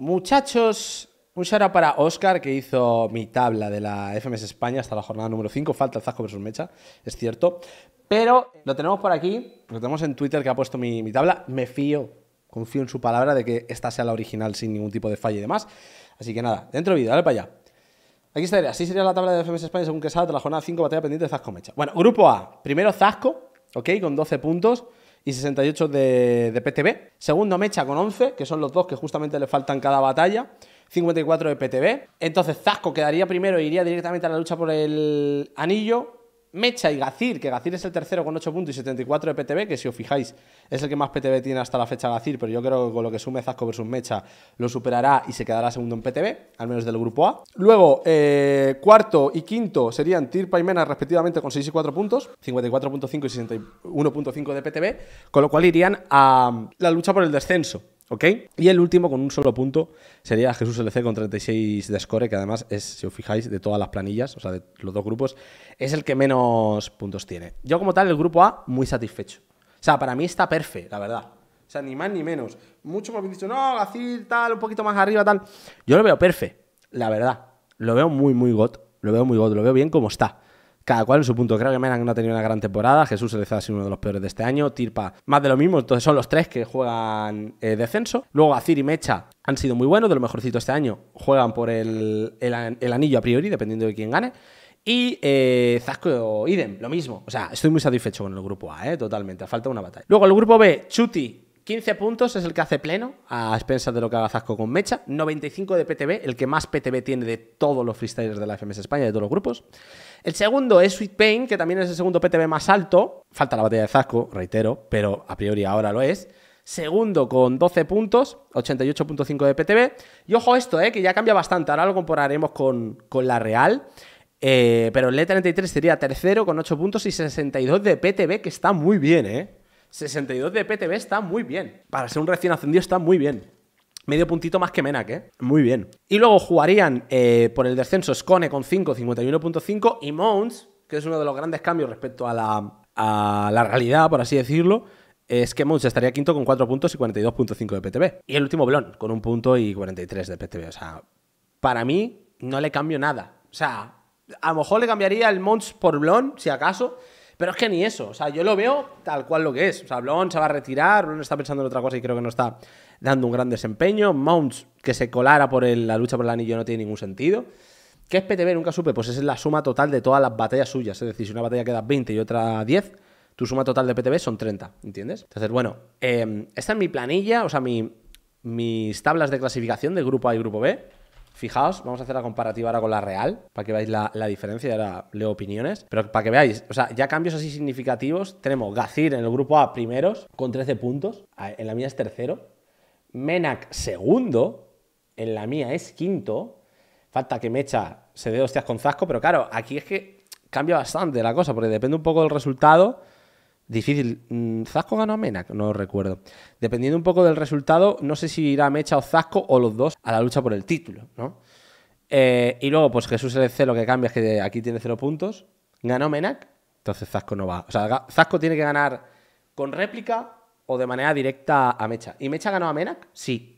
Muchachos, un shout para Oscar que hizo mi tabla de la FMS España hasta la jornada número 5. Falta el Zasco versus Mecha, es cierto. Pero lo tenemos por aquí, lo tenemos en Twitter que ha puesto mi, tabla. Me fío, confío en su palabra de que esta sea la original sin ningún tipo de falla y demás. Así que nada, dentro vídeo, dale para allá. Aquí estaría, así sería la tabla de FMS España según que sale de la jornada 5, batalla pendiente de Zasco Mecha. Bueno, grupo A, primero Zasco, ok, con 12 puntos y 68 de, de PTB. Segundo Mecha con 11, que son los dos que justamente le faltan cada batalla. 54 de PTB. Entonces Zasco quedaría primero e iría directamente a la lucha por el anillo. Mecha y Gacir, que Gacir es el tercero con 8 puntos y 74 de PTB, que si os fijáis es el que más PTB tiene hasta la fecha Gacir, pero yo creo que con lo que sume Zasco versus Mecha lo superará y se quedará segundo en PTB, al menos del grupo A. Luego, eh, cuarto y quinto serían Tirpa y Mena respectivamente con 6 y 4 puntos, 54.5 y 61.5 de PTB, con lo cual irían a la lucha por el descenso. ¿Ok? Y el último, con un solo punto, sería Jesús LC con 36 de score, que además es, si os fijáis, de todas las planillas, o sea, de los dos grupos, es el que menos puntos tiene. Yo, como tal, el grupo A, muy satisfecho. O sea, para mí está perfecto, la verdad. O sea, ni más ni menos. Muchos me han dicho, no, Gacil, tal, un poquito más arriba, tal. Yo lo veo perfecto, la verdad. Lo veo muy, muy got. Lo veo muy got, lo veo bien como está cada cual en su punto. Creo que Menan no ha tenido una gran temporada, Jesús le ha sido uno de los peores de este año, Tirpa más de lo mismo, entonces son los tres que juegan eh, descenso. Luego Azir y Mecha han sido muy buenos, de lo mejorcito este año, juegan por el, anillo a priori, dependiendo de quién gane. Y eh, o idem, lo mismo. O sea, estoy muy satisfecho con el grupo A, ¿eh? totalmente. Falta una batalla. Luego el grupo B, Chuti, 15 puntos es el que hace pleno, a expensas de lo que haga Zasco con Mecha. 95 de PTB, el que más PTB tiene de todos los freestylers de la FMS España, de todos los grupos. El segundo es Sweet Pain, que también es el segundo PTB más alto. Falta la batalla de Zasco, reitero, pero a priori ahora lo es. Segundo con 12 puntos, 88.5 de PTB. Y ojo esto, eh, que ya cambia bastante. Ahora lo compararemos con, la Real. Eh, pero el E33 sería tercero con 8 puntos y 62 de PTB, que está muy bien, ¿eh? 62 de PTB está muy bien. Para ser un recién ascendido está muy bien. Medio puntito más que Mena, ¿eh? Muy bien. Y luego jugarían eh, por el descenso Scone con 5, 51.5 y Mounts que es uno de los grandes cambios respecto a la, realidad, por así decirlo, es que Mounts estaría quinto con 4 puntos y 42.5 de PTB. Y el último Blon con un punto y 43 de PTB. O sea, para mí no le cambio nada. O sea, a lo mejor le cambiaría el Mounts por Blon, si acaso, pero es que ni eso, o sea, yo lo veo tal cual lo que es. O sea, Blon se va a retirar, Blon está pensando en otra cosa y creo que no está dando un gran desempeño. Mounts, que se colara por la lucha por el anillo no tiene ningún sentido. ¿Qué es PTB? Nunca supe, pues es la suma total de todas las batallas suyas. Es decir, si una batalla queda 20 y otra 10, tu suma total de PTB son 30, ¿entiendes? Entonces, bueno, eh, esta es mi planilla, o sea, mi, mis tablas de clasificación de grupo A y grupo B. Fijaos, vamos a hacer la comparativa ahora con la real, para que veáis la, la diferencia, ahora leo opiniones, pero para que veáis, o sea, ya cambios así significativos, tenemos Gacir en el grupo A primeros, con 13 puntos, en la mía es tercero, Menak segundo, en la mía es quinto, falta que me Mecha se dé hostias con Zasco, pero claro, aquí es que cambia bastante la cosa, porque depende un poco del resultado, difícil. Mm, ¿Zasco ganó a Menak? No recuerdo. Dependiendo un poco del resultado, no sé si irá Mecha o Zasco o los dos a la lucha por el título, ¿no? Eh, y luego, pues Jesús LC lo que cambia es que aquí tiene cero puntos. Ganó Menac, entonces Zasco no va. O sea, Zasco tiene que ganar con réplica o de manera directa a Mecha. ¿Y Mecha ganó a Menac? Sí.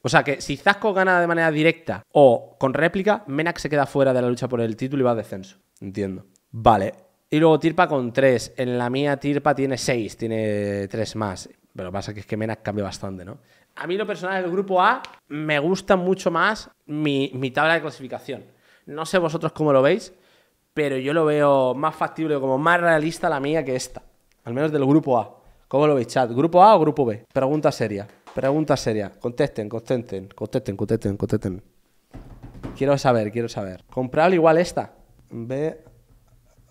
O sea que si Zasco gana de manera directa o con réplica, Menac se queda fuera de la lucha por el título y va a descenso. Entiendo. Vale, y luego Tirpa con 3. En la mía Tirpa tiene 6, tiene 3 más. Pero lo que pasa es que, es que Menas cambia bastante, ¿no? A mí lo personal del grupo A me gusta mucho más mi, tabla de clasificación. No sé vosotros cómo lo veis, pero yo lo veo más factible, como más realista la mía que esta. Al menos del grupo A. ¿Cómo lo veis, chat? ¿Grupo A o grupo B? Pregunta seria. Pregunta seria. Contesten, contesten, contesten, contesten, contesten. Quiero saber, quiero saber. ¿Comprar igual esta? B,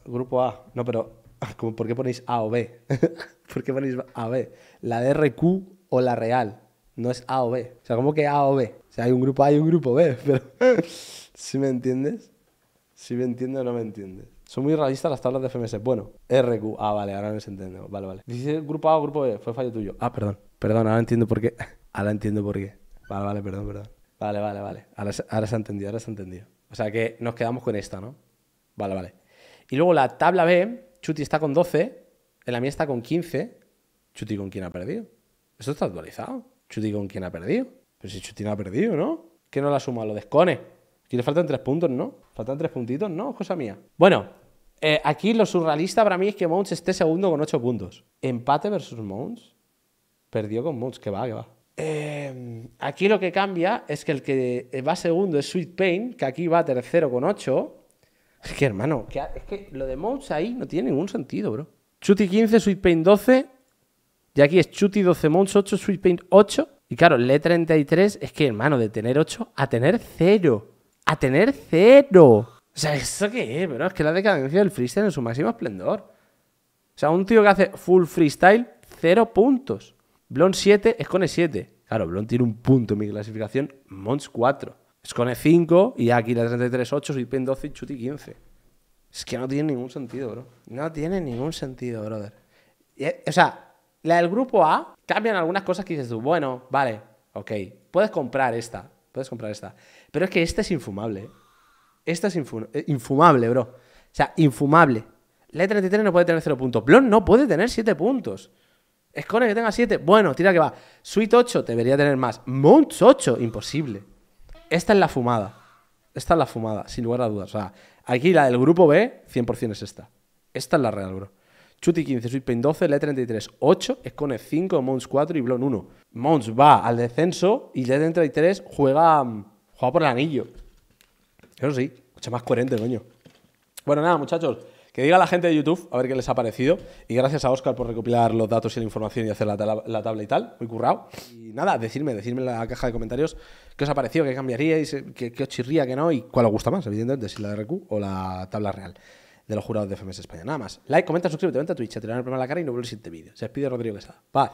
grupo A. No, pero ¿por qué ponéis A o B? ¿Por qué ponéis A o B? La RQ o la Real. No es A o B. O sea, ¿cómo que A o B? O sea, hay un grupo A y un grupo B, pero... ¿Sí me entiendes? ¿Sí me entiendo o no me entiendes? Son muy realistas las tablas de FMS. Bueno, RQ. Ah, vale, ahora no se entiende. Vale, vale. Dice grupo A o grupo B. Fue fallo tuyo. Ah, perdón. Perdón, ahora entiendo por qué. Ahora entiendo por qué. Vale, vale, perdón, perdón. Vale, vale, vale. ahora se ha entendido, ahora se ha entendido. O sea que nos quedamos con esta, ¿no? Vale, vale. Y luego la tabla B, Chuti está con 12, en la mía está con 15. Chuti con quién ha perdido. Esto está actualizado. Chuti con quién ha perdido. Pero si Chuti no ha perdido, ¿no? Que no la suma, lo descone. Aquí le faltan tres puntos, ¿no? Faltan tres puntitos, ¿no? Cosa mía. Bueno, eh, aquí lo surrealista para mí es que Mounts esté segundo con ocho puntos. Empate versus Mounts. Perdió con Mounts, que va, que va. Em, aquí lo que cambia es que el que va segundo es Sweet Pain, que aquí va tercero con 8 es que, hermano, es que lo de Munch ahí no tiene ningún sentido, bro. Chuti 15, Sweet Paint 12. Y aquí es Chuti 12, mons 8, Sweet Paint 8. Y claro, Le 33 es que, hermano, de tener 8 a tener 0. A tener 0. O sea, ¿eso qué es, bro? Es que la decadencia del freestyle en su máximo esplendor. O sea, un tío que hace full freestyle, 0 puntos. Blon 7 es con el 7. Claro, Blon tiene un punto en mi clasificación, Mons 4. Scone 5 y aquí la la 33.8, Pen 12 y Chuti 15. Es que no tiene ningún sentido, bro. No tiene ningún sentido, brother. Eh, o sea, la del grupo A cambian algunas cosas que dices tú, bueno, vale, ok, puedes comprar esta, puedes comprar esta. Pero es que esta es infumable. Eh. Esta es eh, infumable, bro. O sea, infumable. La 33 e no puede tener 0 puntos. Blon no puede tener 7 puntos. Escone que tenga 7. Bueno, tira que va. Sweet 8 debería tener más. Mounts 8, imposible esta es la fumada. Esta es la fumada, sin lugar a dudas. O sea, aquí la del grupo B, 100% es esta. Esta es la real, bro. Chuti 15, Pain 12, l 33 8, Escone 5, Mons 4 y Blon 1. Mons va al descenso y l 33 e juega, mm, juega por el anillo. Eso sí, mucho más coherente, coño. Bueno, nada, muchachos. Que diga la gente de YouTube a ver qué les ha parecido. Y gracias a Oscar por recopilar los datos y la información y hacer la, tabla, la tabla y tal. Muy currado. Y nada, decirme, decirme en la caja de comentarios qué os ha parecido, qué cambiaríais, qué, qué os chirría, qué no y cuál os gusta más, evidentemente, si la de RQ o la tabla real de los jurados de FMS España. Nada más. Like, comenta, suscríbete, vente a Twitch, Te el problema la cara y no vuelves a siguiente vídeo. Se despide Rodrigo Quesada. Paz.